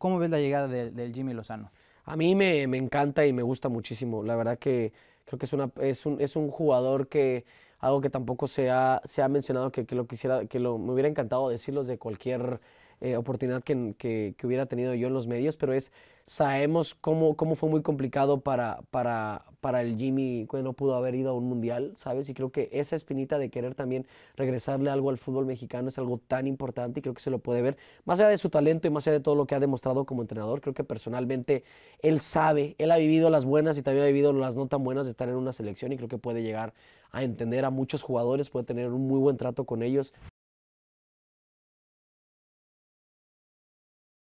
¿Cómo ves la llegada del Jimmy Lozano? A mí me, me, encanta y me gusta muchísimo. La verdad que creo que es, una, es, un, es un jugador que algo que tampoco se ha, se ha mencionado, que, lo quisiera, que lo, me hubiera encantado decirlos de cualquier eh, oportunidad que, hubiera tenido yo en los medios, pero es, sabemos cómo, cómo fue muy complicado para, para, para el Jimmy que no pudo haber ido a un mundial, ¿sabes? Y creo que esa espinita de querer también regresarle algo al fútbol mexicano es algo tan importante y creo que se lo puede ver, más allá de su talento y más allá de todo lo que ha demostrado como entrenador, creo que personalmente él sabe, él ha vivido las buenas y también ha vivido las no tan buenas de estar en una selección y creo que puede llegar a entender a muchos jugadores, puede tener un muy buen trato con ellos